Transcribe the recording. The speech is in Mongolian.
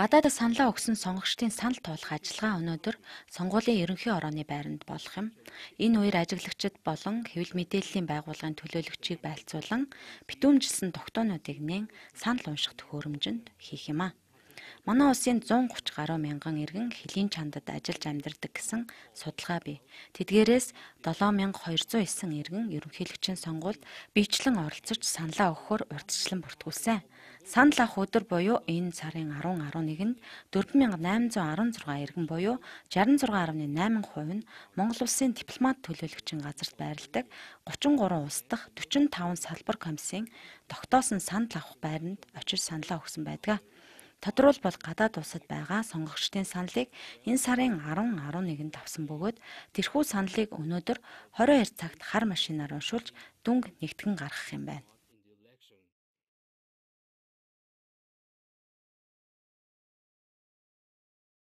Гадаадд саналаа өгсөн сонгогчдын санал тоолох ажиллагаа өнөөдөр сонгуулийн ерөнхий орооны байранд болох юм. Энэ үеэр ажиглагчид болон хэвлэл мэдээллийн байгууллагын төлөөлөгчийг байлцуулан битүүмжилсэн тогтоонуудыг нэн санал унших төхөөрөмжөнд хийх юм аа. Манай улсын 130 гаруй мянган иргэн хилийн чандад ажиллаж амьдардаг гэсэн судалгаа бий. Тэдгээрээс 7209 иргэн ерөнхийлөгчийн сонгуульд биечлэн оролцож саналаа өгөхөөр урьдчилан бүртгүүлсэн. Санал авах өдөр буюу энэ сарын 10-11-нд 4816 иргэн буюу 66.8% нь Монгол улсын дипломат төлөөлөгчийн газарт байрладаг 33 улс дахь 45 салбар комиссийн тогтоосон санал авах байранд очиж саналаа өгсөн байдаг. Тодорхойлбол гадаад улсад байгаа сонгогчдын саналыг энэ сарын 10-11-нд авсан бөгөөд тэрхүү саналыг өнөөдөр 22 цагт хар машинаар уншуулж дүнг нэгтгэн гаргах юм байна.